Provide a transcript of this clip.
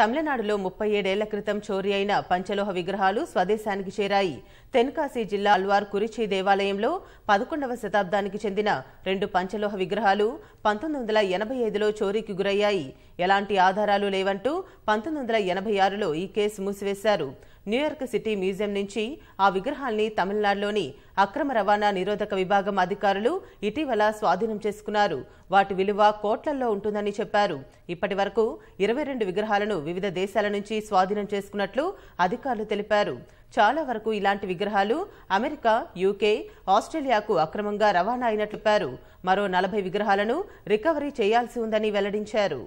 తమిళనాడులో ముప్పై ఏడేళ్ల క్రితం చోరీ అయిన పంచలోహ విగ్రహాలు స్వదేశానికి చేరాయి తెన్కాశీ జిల్లా అల్వార్ కురిచి దేవాలయంలో పదకొండవ శతాబ్దానికి చెందిన రెండు పంచలోహ విగ్రహాలు పంతొమ్మిది వందల ఎనభై ఐదులో చోరీకి గురయ్యాయి ఎలాంటి ఆధారాలు లేవంటూ పంతొమ్మిది వందల ఎనభై ఆరులో ఈ కేసు మూసివేశారు న్యూయార్క్ సిటీ మ్యూజియం నుంచి ఆ విగ్రహాల్ని తమిళనాడులోని అక్రమ రవాణా నిరోధక విభాగం అధికారులు ఇటీవల స్వాధీనం చేసుకున్నారు వాటి విలువ కోట్లల్లో ఉంటుందని చెప్పారు ఇప్పటి వరకు ఇరవై రెండు విగ్రహాలను వివిధ దేశాల నుంచి స్వాధీనం చేసుకున్నట్లు అధికారులు తెలిపారు చాలా వరకు ఇలాంటి విగ్రహాలు అమెరికా యూకే ఆస్ట్రేలియాకు అక్రమంగా రవాణా అయినట్లు మరో నలభై విగ్రహాలను రికవరీ చేయాల్సి ఉందని వెల్లడించారు